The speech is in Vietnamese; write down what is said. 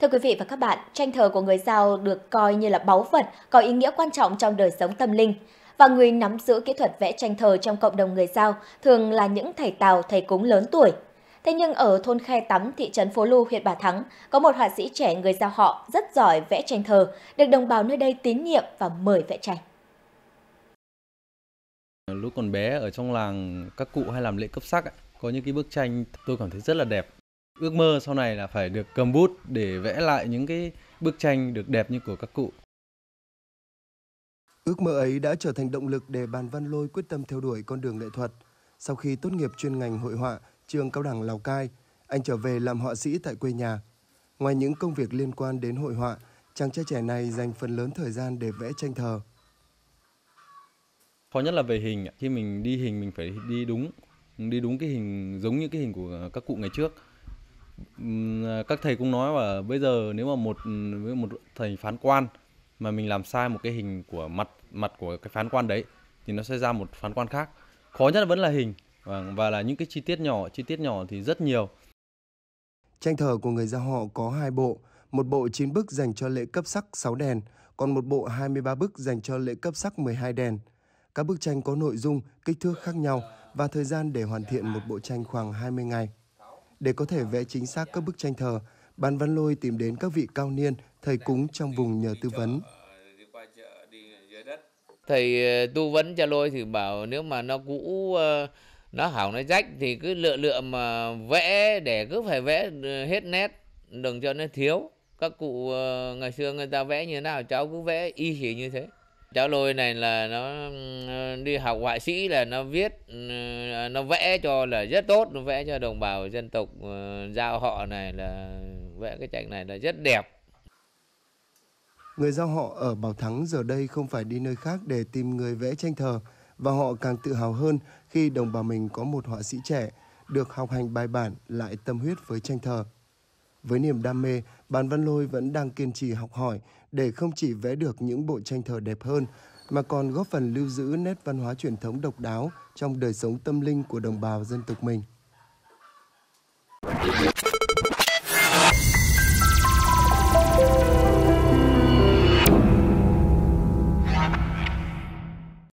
Thưa quý vị và các bạn, tranh thờ của người Giao được coi như là báu vật có ý nghĩa quan trọng trong đời sống tâm linh. Và người nắm giữ kỹ thuật vẽ tranh thờ trong cộng đồng người Giao thường là những thầy Tào, thầy cúng lớn tuổi. Thế nhưng ở thôn Khe Tắm, thị trấn Phố Lu, huyện Bà Thắng, có một họa sĩ trẻ người Giao họ rất giỏi vẽ tranh thờ, được đồng bào nơi đây tín nhiệm và mời vẽ tranh. Lúc còn bé ở trong làng, các cụ hay làm lễ cấp sắc, có những cái bức tranh tôi cảm thấy rất là đẹp ước mơ sau này là phải được cầm bút để vẽ lại những cái bức tranh được đẹp như của các cụ. Ước mơ ấy đã trở thành động lực để bàn Văn Lôi quyết tâm theo đuổi con đường nghệ thuật. Sau khi tốt nghiệp chuyên ngành hội họa, trường cao đẳng Lào Cai, anh trở về làm họa sĩ tại quê nhà. Ngoài những công việc liên quan đến hội họa, chàng trai trẻ này dành phần lớn thời gian để vẽ tranh thờ. Khó nhất là về hình, khi mình đi hình mình phải đi đúng, đi đúng cái hình giống như cái hình của các cụ ngày trước À, các thầy cũng nói là bây giờ nếu mà một với một thầy phán quan mà mình làm sai một cái hình của mặt mặt của cái phán quan đấy thì nó sẽ ra một phán quan khác khó nhất vẫn là hình và, vâng, và là những cái chi tiết nhỏ chi tiết nhỏ thì rất nhiều tranh thờ của người gia họ có hai bộ một bộ 9 bức dành cho lễ cấp sắc 6 đèn còn một bộ 23 bức dành cho lễ cấp sắc 12 đèn các bức tranh có nội dung kích thước khác nhau và thời gian để hoàn thiện một bộ tranh khoảng 20 ngày để có thể vẽ chính xác các bức tranh thờ, Ban Văn Lôi tìm đến các vị cao niên, thầy cúng trong vùng nhờ tư vấn. Thầy ờ, tư vấn cho Lôi thì bảo nếu mà nó cũ, ờ, nó hỏng, nó rách thì cứ lựa lựa mà vẽ để cứ phải vẽ ờ, hết nét, đừng cho nó thiếu. Các cụ ngày xưa người ta vẽ như thế nào cháu cứ vẽ y chỉ như thế cháu lôi này là nó ừ, đi học họa sĩ là nó viết ừ, nó vẽ cho là rất tốt nó vẽ cho đồng bào dân tộc ừ, giao họ này là vẽ cái tranh này là rất đẹp người giao họ ở Bảo Thắng giờ đây không phải đi nơi khác để tìm người vẽ tranh thờ và họ càng tự hào hơn khi đồng bào mình có một họa sĩ trẻ được học hành bài bản lại tâm huyết với tranh thờ. Với niềm đam mê, Bàn Văn Lôi vẫn đang kiên trì học hỏi để không chỉ vẽ được những bộ tranh thờ đẹp hơn mà còn góp phần lưu giữ nét văn hóa truyền thống độc đáo trong đời sống tâm linh của đồng bào dân tộc mình.